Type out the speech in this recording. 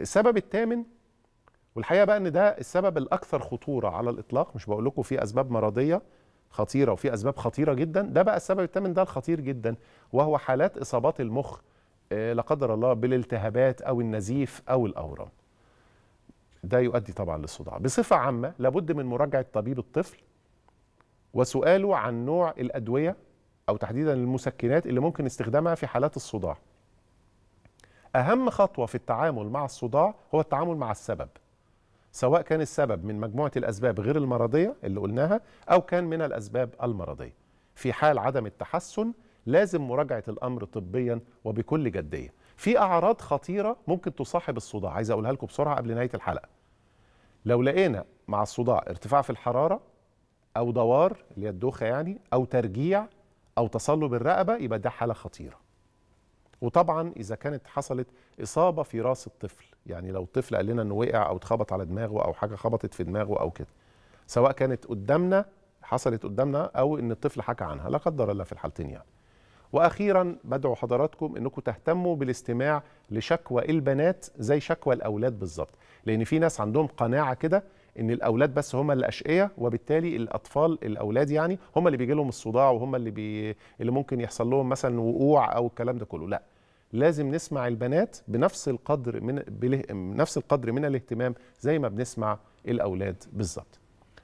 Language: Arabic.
السبب الثامن والحقيقه بقى ان ده السبب الاكثر خطوره على الاطلاق مش بقول لكم في اسباب مرضيه خطيره وفي اسباب خطيره جدا ده بقى السبب الثامن ده الخطير جدا وهو حالات اصابات المخ آه، لا قدر الله بالالتهابات او النزيف او الاورام ده يؤدي طبعا للصداع بصفه عامه لابد من مراجعه طبيب الطفل وسؤاله عن نوع الادويه او تحديدا المسكنات اللي ممكن استخدامها في حالات الصداع اهم خطوه في التعامل مع الصداع هو التعامل مع السبب سواء كان السبب من مجموعه الاسباب غير المرضيه اللي قلناها او كان من الاسباب المرضيه في حال عدم التحسن لازم مراجعه الامر طبيا وبكل جديه في اعراض خطيره ممكن تصاحب الصداع عايز اقولها لكم بسرعه قبل نهايه الحلقه لو لقينا مع الصداع ارتفاع في الحراره او دوار اللي هي الدوخه يعني او ترجيع او تصلب الرقبه يبقى ده حاله خطيره وطبعا اذا كانت حصلت اصابه في راس الطفل يعني لو الطفل قال لنا انه وقع او اتخبط على دماغه او حاجه خبطت في دماغه او كده سواء كانت قدامنا حصلت قدامنا او ان الطفل حكى عنها لا قدر الله في الحالتين يعني واخيرا بدعو حضراتكم انكم تهتموا بالاستماع لشكوى البنات زي شكوى الاولاد بالظبط لان في ناس عندهم قناعه كده ان الاولاد بس هم اللي اشقياء وبالتالي الاطفال الاولاد يعني هم اللي بيجي لهم الصداع وهم اللي بي اللي ممكن يحصل لهم مثلا وقوع او الكلام ده كله لا لازم نسمع البنات بنفس القدر من بنفس القدر من الاهتمام زي ما بنسمع الاولاد بالظبط